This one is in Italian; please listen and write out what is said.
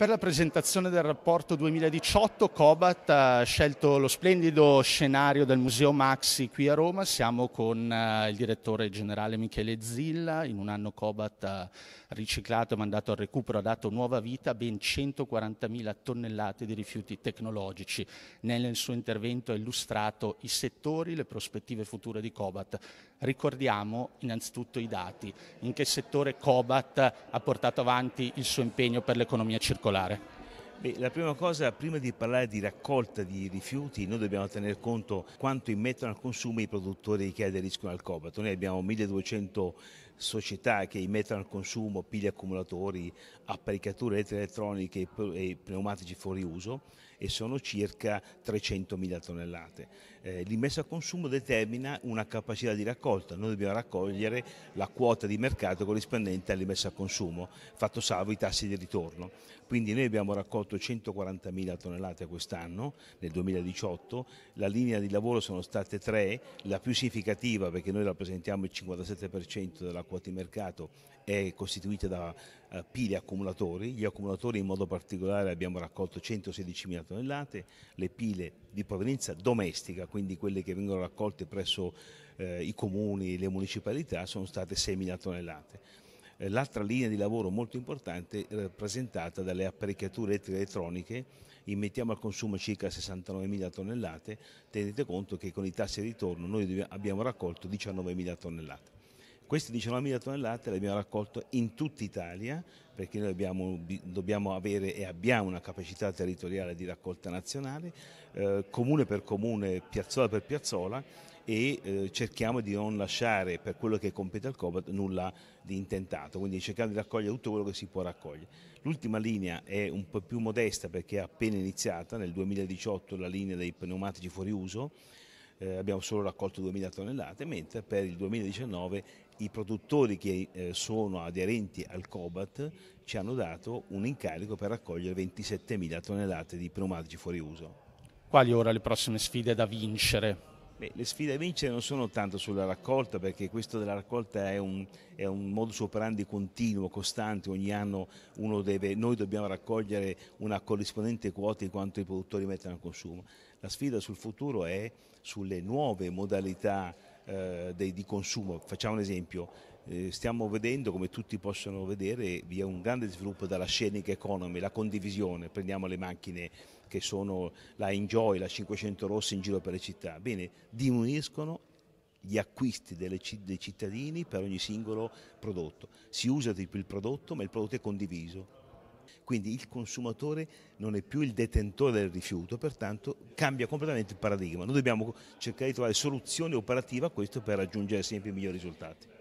Per la presentazione del rapporto 2018 Cobat ha scelto lo splendido scenario del Museo Maxi qui a Roma, siamo con eh, il direttore generale Michele Zilla, in un anno Cobat ha riciclato e mandato al recupero, ha dato nuova vita a ben 140.000 tonnellate di rifiuti tecnologici. Nel suo intervento ha illustrato i settori, le prospettive future di Cobat Ricordiamo innanzitutto i dati, in che settore Cobat ha portato avanti il suo impegno per l'economia circolare. Beh, la prima cosa, prima di parlare di raccolta di rifiuti, noi dobbiamo tener conto quanto immettono al consumo i produttori che aderiscono al Cobat. Noi abbiamo 1200 società che immettono al consumo pili accumulatori, apparecchiature elettroniche e pneumatici fuori uso e sono circa 300.000 tonnellate. Eh, l'immessa al consumo determina una capacità di raccolta, noi dobbiamo raccogliere la quota di mercato corrispondente all'immessa al consumo, fatto salvo i tassi di ritorno. Quindi noi abbiamo raccolto 140.000 tonnellate quest'anno, nel 2018, la linea di lavoro sono state tre, la più significativa perché noi rappresentiamo il 57% della quota di mercato è costituita da eh, pile accumulatori, gli accumulatori in modo particolare abbiamo raccolto 116.000 tonnellate, le pile di provenienza domestica, quindi quelle che vengono raccolte presso eh, i comuni e le municipalità, sono state 6.000 tonnellate. Eh, l'altra linea di lavoro molto importante è rappresentata dalle apparecchiature elettriche elettroniche, immettiamo al consumo circa 69.000 tonnellate, tenete conto che con i tassi di ritorno noi abbiamo raccolto 19.000 tonnellate. Queste 19.000 tonnellate le abbiamo raccolte in tutta Italia perché noi abbiamo, dobbiamo avere e abbiamo una capacità territoriale di raccolta nazionale, eh, comune per comune, piazzola per piazzola e eh, cerchiamo di non lasciare per quello che compete al Cobat nulla di intentato, quindi cerchiamo di raccogliere tutto quello che si può raccogliere. L'ultima linea è un po' più modesta perché è appena iniziata, nel 2018 la linea dei pneumatici fuori uso, eh, abbiamo solo raccolto 2.000 tonnellate, mentre per il 2019 i produttori che eh, sono aderenti al COBAT ci hanno dato un incarico per raccogliere 27.000 tonnellate di pneumatici fuori uso. Quali ora le prossime sfide da vincere Beh, le sfide a vincere non sono tanto sulla raccolta, perché questo della raccolta è un, è un modus operandi continuo, costante, ogni anno deve, noi dobbiamo raccogliere una corrispondente quota di quanto i produttori mettono a consumo. La sfida sul futuro è sulle nuove modalità eh, di consumo. Facciamo un esempio, eh, stiamo vedendo, come tutti possono vedere, vi è un grande sviluppo della sharing economy, la condivisione, prendiamo le macchine che sono la Enjoy, la 500 rossa in giro per le città, bene, diminuiscono gli acquisti dei cittadini per ogni singolo prodotto. Si usa di più il prodotto, ma il prodotto è condiviso quindi il consumatore non è più il detentore del rifiuto, pertanto cambia completamente il paradigma. Noi dobbiamo cercare di trovare soluzioni operative a questo per raggiungere sempre migliori risultati.